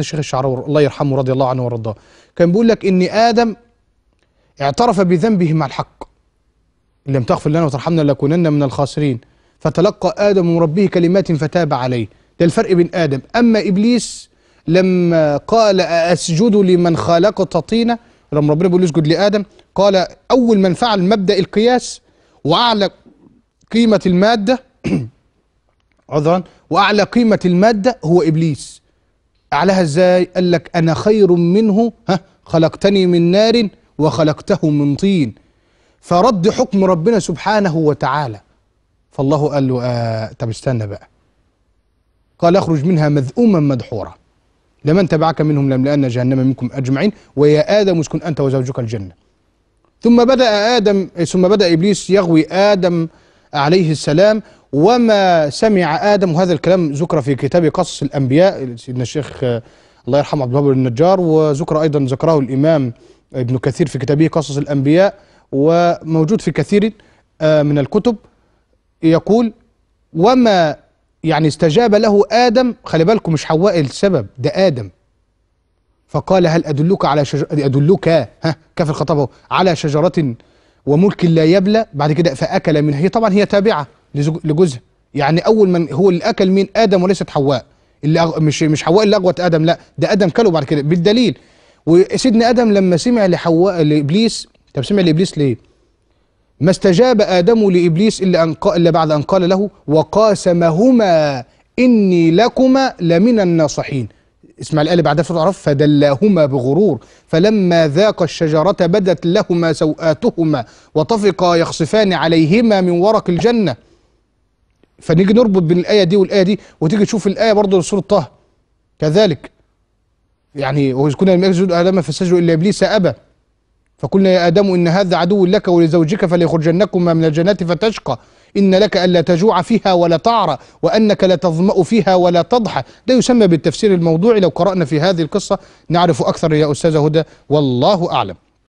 سيدنا الشيخ الشعراوي الله يرحمه رضي الله عنه وارضاه كان بيقول لك ان ادم اعترف بذنبه مع الحق ان لم تغفر لنا وترحمنا لنكونن من الخاسرين فتلقى ادم من ربه كلمات فتاب عليه ده الفرق بين ادم اما ابليس لما قال اسجد لمن خلقت طينا لما ربنا بيقول اسجد لادم قال اول من فعل مبدا القياس واعلى قيمه الماده عذرا واعلى قيمه الماده هو ابليس أعلاها إزاي قال لك أنا خير منه ها خلقتني من نار وخلقته من طين فرد حكم ربنا سبحانه وتعالى فالله قال له آه طب استنى بقى قال اخرج منها مذءوما مدحورا لمن تبعك منهم لملأن جهنم منكم أجمعين ويا آدم اسكن أنت وزوجك الجنة ثم بدأ آدم ثم بدأ إبليس يغوي آدم عليه السلام وما سمع آدم وهذا الكلام ذكر في كتاب قصص الأنبياء سيدنا الشيخ الله يرحمه عبد الوهاب النجار وذكر أيضا ذكره الإمام ابن كثير في كتابه قصص الأنبياء وموجود في كثير آه، من الكتب يقول وما يعني استجاب له آدم خلي بالكم مش حواء السبب ده آدم فقال هل أدلك على شجر أدلك ها كيف الخطاب على شجرة وملك لا يبلى بعد كده فأكل منها هي طبعا هي تابعة لجوزها يعني اول من هو اللي اكل مين ادم وليست حواء اللي أغ... مش مش حواء اللي اغوت ادم لا ده ادم كله بعد كده بالدليل وسيدنا ادم لما سمع لحواء لابليس طب سمع لابليس ليه ما استجاب ادم لابليس الا ان قال الا بعد ان قال له وقاسمهما اني لكما لمن الناصحين اسمع الآية اللي بعدها سورة فدلاهما بغرور فلما ذاق الشجرة بدت لهما سوآتهما وطفقا يخصفان عليهما من ورق الجنة فنيجي نربط بين الايه دي والايه دي وتيجي تشوف الايه برضه لسوره طه كذلك يعني واذ كنا لم يسجد ادم فسجدوا الا ابليس ابى فقلنا يا ادم ان هذا عدو لك ولزوجك فليخرجنكما من الجنات فتشقى ان لك الا تجوع فيها ولا تعرى وانك لا تظما فيها ولا تضحى ده يسمى بالتفسير الموضوعي لو قرانا في هذه القصه نعرف اكثر يا استاذه هدى والله اعلم